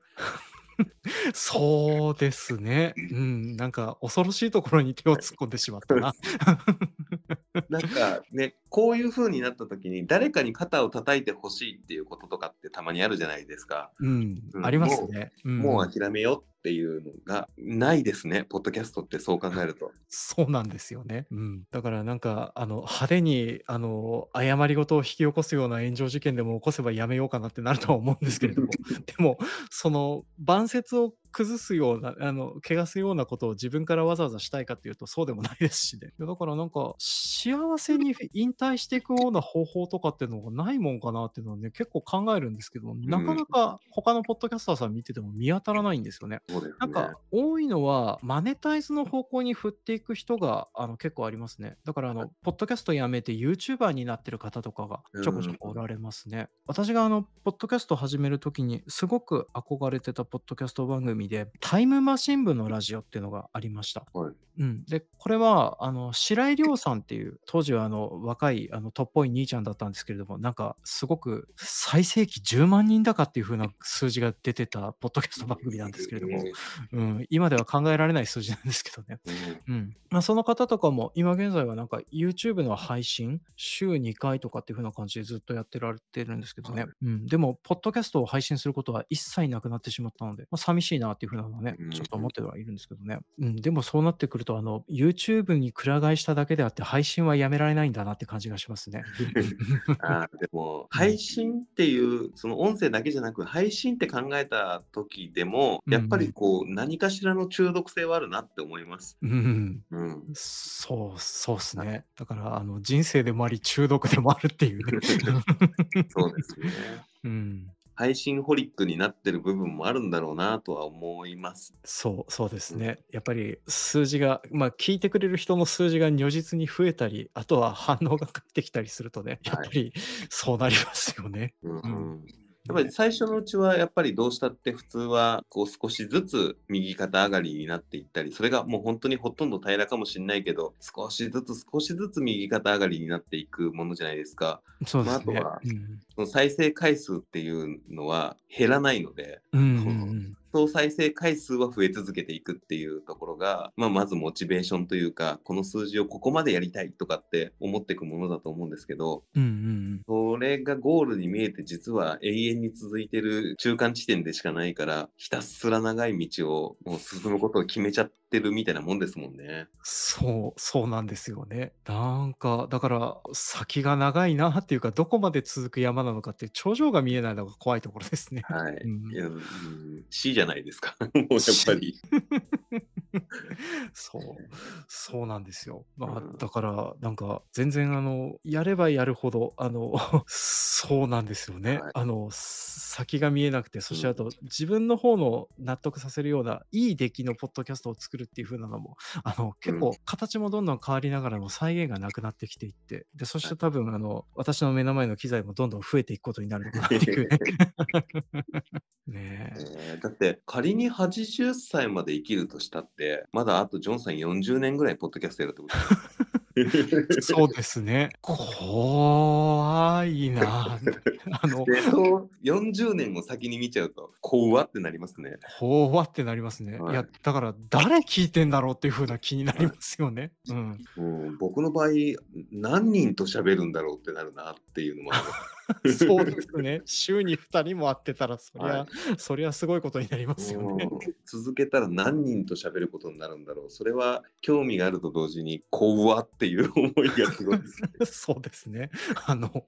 そうですね。うん、なんか恐ろしいところに手を突っ込んでしまったな。なんかね、こういう風になった時に誰かに肩を叩いてほしいっていうこととかってたまにあるじゃないですか。うん、うありますもね。うう、んもう諦めよっていうのがないですね、ポッドキャストってそう考えると。そうなんですよね。うん、だからなんかあの派手にあの誤り事を引き起こすような炎上事件でも起こせばやめようかなってなるとは思うんですけれども、でもその晩節を崩すような、あの、怪我すようなことを自分からわざわざしたいかっていうとそうでもないですしね。だからなんか、幸せに引退していくような方法とかっていうのがないもんかなっていうのはね、結構考えるんですけど、なかなか他のポッドキャスターさん見てても見当たらないんですよね。ねなんか、多いのは、マネタイズの方向に振っていく人が、あの、結構ありますね。だから、あの、ポッドキャストやめて YouTuber になってる方とかがちょこちょこおられますね。私があの、ポッドキャスト始めるときに、すごく憧れてたポッドキャスト番組で、タイムマシン部のラジオっていうのがありました。はいうん、で、これは、あの、白井亮さんっていう、当時はあの、若い、あの、トップい兄ちゃんだったんですけれども、なんか、すごく、最盛期10万人だかっていうふうな数字が出てた、ポッドキャスト番組なんですけれども、うん、今では考えられない数字なんですけどね。うん。まあ、その方とかも、今現在はなんか、YouTube の配信、週2回とかっていうふうな感じでずっとやってられてるんですけどね。はい、うん。でも、ポッドキャストを配信することは一切なくなってしまったので、まあ、寂しいななっていうふうなのね、ちょっと思ってはいるんですけどね。うん、でもそうなってくると、あの、YouTube にくら替えしただけであって、配信はやめられないんだなって感じがしますね。あでも、配信っていう、その音声だけじゃなく、配信って考えた時でも、やっぱりこう、何かしらの中毒性はあるなって思います。うん、うん、そう、そうっすね。だから、あの、人生でもあり、中毒でもあるっていうね。そうですね。うん配信ホリックになってる部分もあるんだろうなとは思います。そう、そうですね。うん、やっぱり数字が、まあ聞いてくれる人の数字が如実に増えたり、あとは反応が返ってきたりするとね、やっぱりそうなりますよね。はい、うん、うんやっぱり最初のうちはやっぱりどうしたって普通はこう少しずつ右肩上がりになっていったりそれがもう本当にほとんど平らかもしれないけど少しずつ少しずつ右肩上がりになっていくものじゃないですか。そうですね、まあ、あとは、うん、その再生回数っていうのは減らないので、うんうんうん総再生回数は増え続けていくっていうところが、まあ、まずモチベーションというかこの数字をここまでやりたいとかって思っていくものだと思うんですけど、うんうん、うん、それがゴールに見えて実は永遠に続いてる中間地点でしかないからひたすら長い道をもう進むことを決めちゃって。ってるみたいなもんですもんね。そう、そうなんですよね。なんか、だから先が長いなっていうか、どこまで続く山なのかって頂上が見えないのが怖いところですね。はい。うん、いや、うん、C じゃないですか。もうやっぱり。そう、そうなんですよ。まあ、だから、なんか、全然、あの、やればやるほど、あの、そうなんですよね。はいあの、先が見えなくて、そしてあと、自分の方の納得させるような、いい出来のポッドキャストを作るっていう風なのも、あの、結構、形もどんどん変わりながらも、再現がなくなってきていって、で、そして多分、あの、私の目の前の機材もどんどん増えていくことになるのかなっていうね。えだって、仮に80歳まで生きるとしたって、て、まだあとジョンさん40年ぐらいポッドキャストやるってことそうですね。怖いな。あのそう40年も先に見ちゃうと怖ってなりますね。怖ってなりますね。はい、いやだから誰聞いてんだろうっていうふうな気になりますよね。うん、僕の場合何人と喋るんだろうってなるなっていうのもある。そうですね。週に2人も会ってたら、そりゃ、はい、そりゃすごいことになりますよね。続けたら何人と喋ることになるんだろう。それは興味があると同時に、こうわっていう思いがすごいです、ね、そうですね。あの、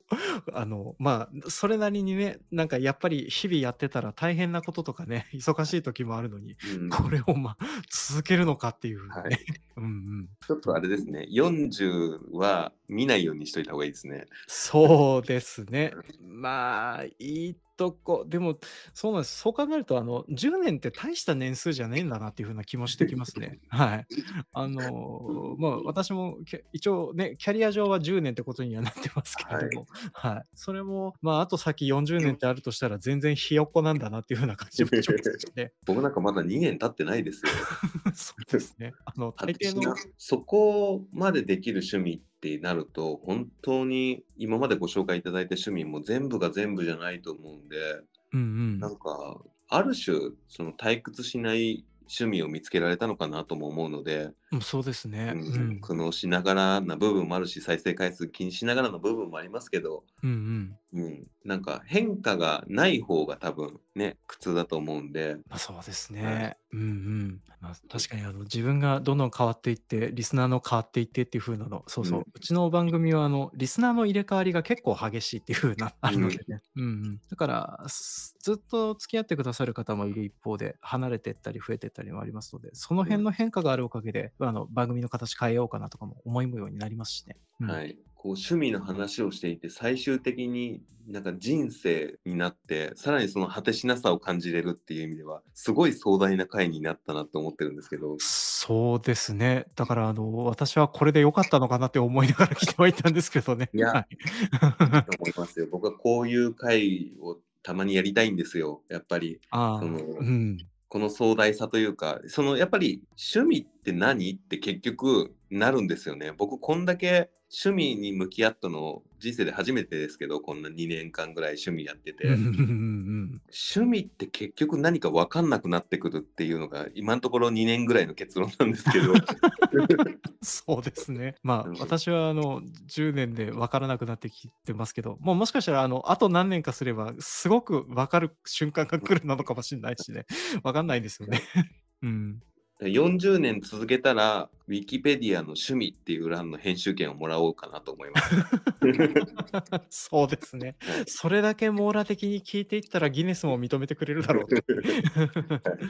あの、まあ、それなりにね、なんかやっぱり日々やってたら大変なこととかね、忙しい時もあるのに、うん、これをまあ、続けるのかっていう、ね、はいうんうん、ちょっとあれですね、40は見ないようにしといた方がいいですね。そうですね。まあ、いいとこう、でも、そうなんです。そう考えると、あの、10年って大した年数じゃねえんだなっていうふうな気もしてきますね。はい。あの、まあ、私も一応ね、キャリア上は10年ってことにはなってますけれども、はい、はい。それも、まあ、あと先40年ってあるとしたら、全然ひよっこなんだなっていうふうな感じもして。僕なんかまだ2年経ってないですよ。そうですね。あの、大抵の。そこまでできる趣味って、ってなると、本当に今までご紹介いただいた趣味も全部が全部じゃないと思うんで、うんうん、なんか、ある種、その退屈しない趣味を見つけられたのかなとも思うので、そうですね。うん、苦悩しながらな部分もあるし、再生回数気にしながらの部分もありますけど、うんうん、うん、なんか変化がない方が多分ね、苦痛だと思うんで。まあ、そうですね。うん、うん、まあ、確かにあの自分がどんどん変わっていって、リスナーの変わっていってっていう風なの、そうそう、うん、うちの番組はあのリスナーの入れ替わりが結構激しいっていう風なあるのでね。うん、うん、だからずっと付き合ってくださる方もいる一方で、離れてったり増えてったりもありますので、その辺の変化があるおかげで。あの番組の形変えようかなとかも思いもようになりますしね。うん、はい、こう趣味の話をしていて最終的になんか人生になってさらにその果てしなさを感じれるっていう意味ではすごい壮大な回になったなと思ってるんですけどそうですねだからあの私はこれで良かったのかなって思いながら来てはいたんですけどね。いや、はい、と思いますよ僕はこういう回をたまにやりたいんですよやっぱり。あその、うんこの壮大さというかそのやっぱり趣味って何って結局なるんですよね。僕こんだけ趣味に向き合ったの人生で初めてですけどこんな2年間ぐらい趣味やってて 趣味って結局何か分かんなくなってくるっていうのが今のところ2年ぐらいの結論なんですけど そうですねまあ私はあの10年で分からなくなってきてますけどもうもしかしたらあのあと何年かすればすごく分かる瞬間が来るのかもしれないしね分かんないですよね。うん、40年続けたら、ウィキペディアの趣味っていう欄の編集権をもらおうかなと思います。そうですね。それだけ網羅的に聞いていったらギネスも認めてくれるだろうと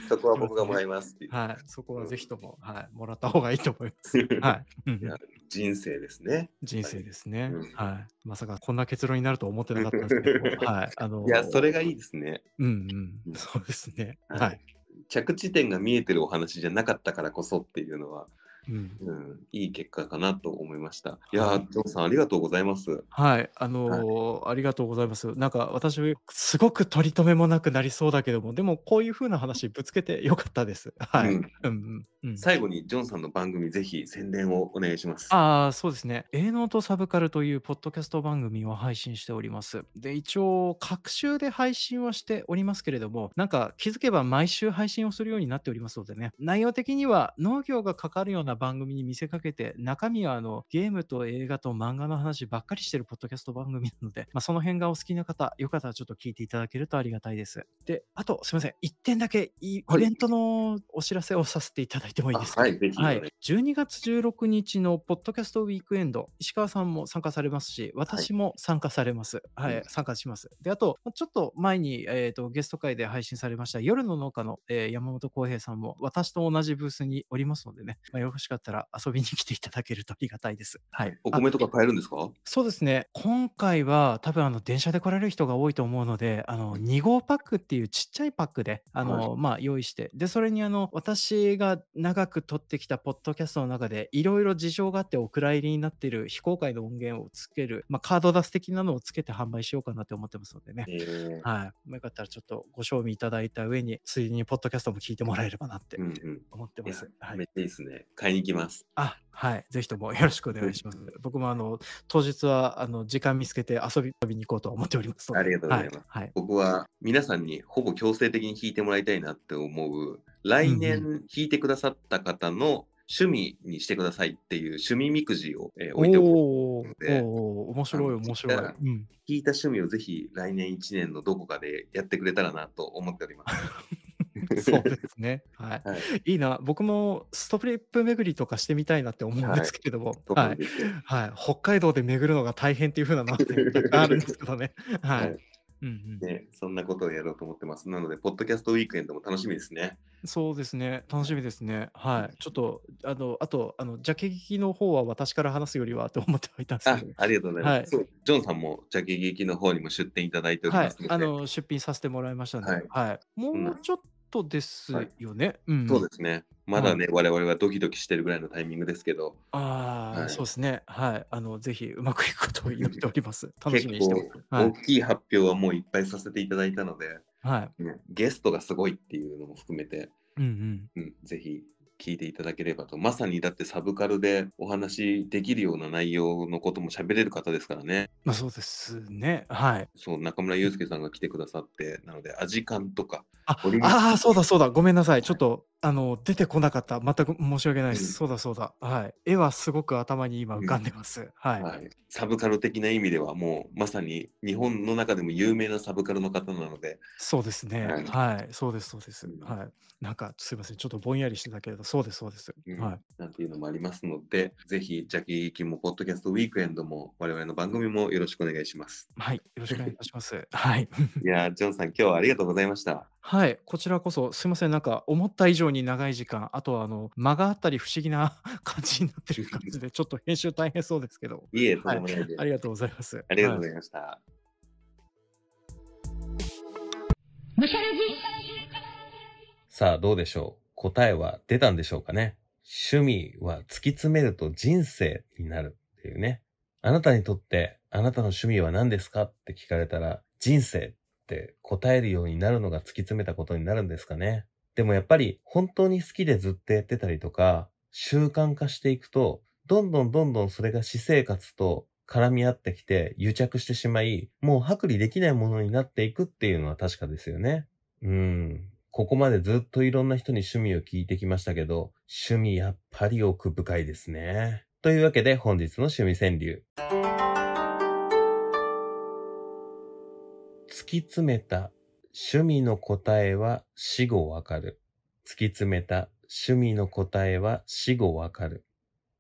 そこは僕がもらいますっていう。はい、そこはぜひとも、はい、もらった方がいいと思います。はい。いや人生ですね。人生ですね、はい、はい。まさかこんな結論になると思ってなかったんですけど、はい。あのー、いや、それがいいですね。うんうん。そうですね。はい着地点が見えてるお話じゃなかったからこそっていうのはうん、うん、いい結果かなと思いました。いやー、ジョンさん、ありがとうございます。はい、あのーはい、ありがとうございます。なんか、私、すごく取り留めもなくなりそうだけども、でも、こういうふうな話、ぶつけてよかったです。はい。うん、うんうん、最後に、ジョンさんの番組、ぜひ宣伝をお願いします。ああ、そうですね。営農とサブカルというポッドキャスト番組を配信しております。で、一応、各週で配信はしておりますけれども、なんか、気づけば毎週配信をするようになっておりますのでね、内容的には農業がかかるようなな番組に見せかけて、中身はあの、ゲームと映画と漫画の話ばっかりしてるポッドキャスト番組なので、まあ、その辺がお好きな方、よかったらちょっと聞いていただけるとありがたいです。で、あと、すみません、1点だけイベントのお知らせをさせていただいてもいいですか。はい、はい、12月16日のポッドキャストウィークエンド、石川さんも参加されますし、私も参加されます。はい、はい、参加します。で、あと、ちょっと前に、えーと、ゲスト会で配信されました、夜の農家の、えー、山本浩平さんも、私と同じブースにおりますのでね、まあ、よしかったら遊びに来ていただけるとありがたいです。はい、お米とか買えるんですかそうですね、今回は多分あの電車で来られる人が多いと思うので、あの2号パックっていうちっちゃいパックであの、はい、まあ、用意して、でそれにあの私が長く撮ってきたポッドキャストの中で、いろいろ事情があってお蔵入りになっている非公開の音源をつける、まあ、カード出す的なのをつけて販売しようかなって思ってますのでね、えー、はい、よかったらちょっとご賞味いただいた上に、ついにポッドキャストも聞いてもらえればなって思ってます。うんうん、はい、めっちゃいいですね。買いに行きます。あはい、ぜひともよろしくお願いします。僕もあの当日はあの時間見つけて遊び遊びに行こうと思っておりますありがとうございます。はい、僕は皆さんにほぼ強制的に弾いてもらいたいなって思う、来年弾いてくださった方の趣味にしてくださいっていう趣味みくじを、えー、置いておくので、お面白い面白い。弾いた趣味をぜひ来年1年のどこかでやってくれたらなと思っております。そうですね。はい。はい、いいな。僕もストリップ巡りとかしてみたいなって思うんですけれども、はい。はい。北海道で巡るのが大変っていうふうなのがあるんですけどね。はい。うんうん、ね、そんなことをやろうと思ってます。なので、ポッドキャストウィークエンドも楽しみですね。そうですね、楽しみですね。はい、ちょっと、あの、あと、あの、ジャケ聞きの方は私から話すよりはと思ってはいたんですけど。あありがとうございます、はい、ジョンさんもジャケ聞きの方にも出店いただいておりますので、はい、あの出品させてもらいましたの、で、はい、はい、もうちょっとですよね。はいうん、そうですね。まだね、はい、我々はドキドキしてるぐらいのタイミングですけど。ああ、はい、そうですね。はい。あの、ぜひうまくいくことを祈っております。楽しみにしてます。大きい発表はもういっぱいさせていただいたので、はい、うゲストがすごいっていうのも含めて、うんうん、うん、ぜひ聞いていただければと。まさにだってサブカルでお話できるような内容のことも喋れる方ですからね。まあそうですね。はい。そう、中村祐介さんが来てくださって、なので、アジカンとか、ああ、そうだそうだ、ごめんなさい。ちょっとあの、出てこなかった。全く申し訳ないでうん。そうだそうだ。はい。絵はすごく頭に今浮かんでます。はい。はい。サブカル的な意味では、もうまさに日本の中でも有名なサブカルの方なので。そうですね。はい。はい。そうですそうでうす。ん。はい。なんかすいません、ちょっとぼんやりしてたけれど、そうですそうです。うはい。なんていうのもありますので、ぜひ、ジャキーキもポッドキャストウィークエンドも、我々の番組もよろしくお願いします。はい。よろしくお願いします。はい。いや、ジョンさん、今日はありがとうございました。はい、こちらこそすいません、なんか思った以上に長い時間、あとはあの間があったり不思議な 感じになってる感じで、ちょっと編集大変そうですけど。いえ、はいありがとうございます。ありがとうございました。さあ、どうでしょう答えは出たんでしょうかね趣味は突き詰めると人生になるっていうね。あなたにとってあなたの趣味は何ですかって聞かれたら人生って答えるようになるのが突き詰めたことになるんですかね。でもやっぱり本当に好きでずっとやってたりとか、習慣化していくと、どんどんどんどんそれが私生活と絡み合ってきて癒着してしまい、もう剥離できないものになっていくっていうのは確かですよね。うん。ここまでずっといろんな人に趣味を聞いてきましたけど、趣味やっぱり奥深いですね。というわけで本日の趣味川柳。き詰めた趣味の答えは死後わかる。突き詰めた趣味の答えは死後わかる。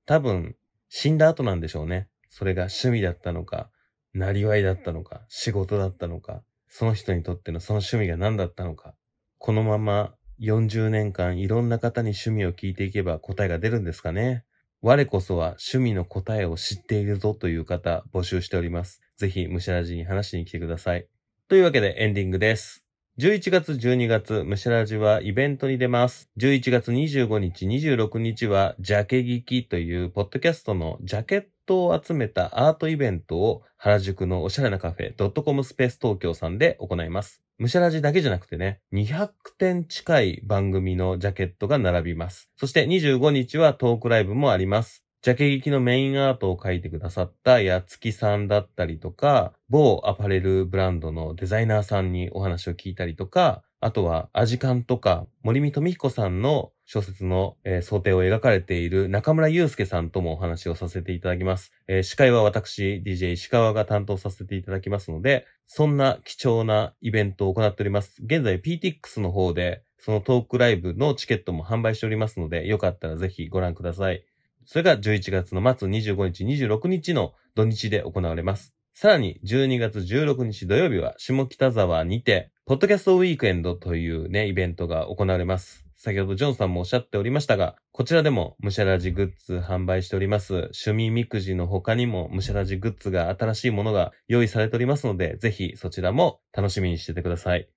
多分、死んだ後なんでしょうね。それが趣味だったのか、なりわいだったのか、仕事だったのか、その人にとってのその趣味が何だったのか。このまま40年間いろんな方に趣味を聞いていけば答えが出るんですかね。我こそは趣味の答えを知っているぞという方募集しております。ぜひ、むしゃらじに話しに来てください。というわけでエンディングです。11月、12月、ムシラジはイベントに出ます。11月25日、26日は、ジャケ聞きという、ポッドキャストのジャケットを集めたアートイベントを、原宿のおしゃれなカフェ、.com スペース東京さんで行います。ムシャラジだけじゃなくてね、200点近い番組のジャケットが並びます。そして25日はトークライブもあります。ジャケ劇のメインアートを描いてくださったやつきさんだったりとか、某アパレルブランドのデザイナーさんにお話を聞いたりとか、あとはアジカンとか森見富彦さんの小説の、えー、想定を描かれている中村祐介さんともお話をさせていただきます。えー、司会は私、DJ 石川が担当させていただきますので、そんな貴重なイベントを行っております。現在 PTX の方で、そのトークライブのチケットも販売しておりますので、よかったらぜひご覧ください。それが11月の末25日、26日の土日で行われます。さらに、12月16日土曜日は、下北沢にて、ポッドキャストウィークエンドというね、イベントが行われます。先ほどジョンさんもおっしゃっておりましたが、こちらでもムシャラジグッズ販売しております。趣味みくじの他にもムシャラジグッズが新しいものが用意されておりますので、ぜひそちらも楽しみにしててください。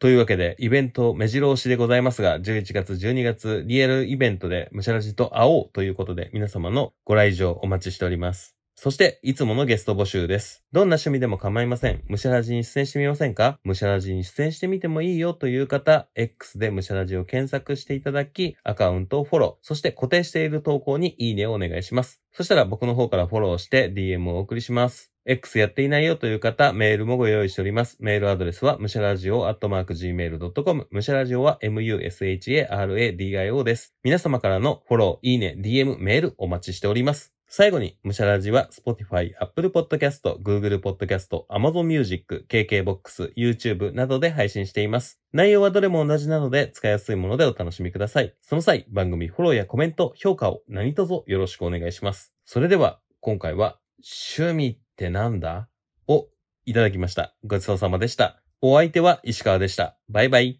というわけで、イベント目白押しでございますが、11月、12月、リアルイベントで、むしゃらじと会おうということで、皆様のご来場お待ちしております。そして、いつものゲスト募集です。どんな趣味でも構いません。むしゃらじに出演してみませんかむしゃらじに出演してみてもいいよという方、X でむしゃらじを検索していただき、アカウントをフォロー、そして固定している投稿にいいねをお願いします。そしたら僕の方からフォローして DM をお送りします。X やっていないよという方、メールもご用意しております。メールアドレスは、むしゃらじお、アットマーク gmail.com。むしゃらじおは、musharadio です。皆様からのフォロー、いいね、DM、メールお待ちしております。最後に、むしゃらじは、Spotify、Apple Podcast、Google Podcast、Amazon Music、KKBOX、YouTube などで配信しています。内容はどれも同じなので、使いやすいものでお楽しみください。その際、番組フォローやコメント、評価を何卒よろしくお願いします。それでは、今回は、趣味ってなんだをいただきました。ごちそうさまでした。お相手は石川でした。バイバイ。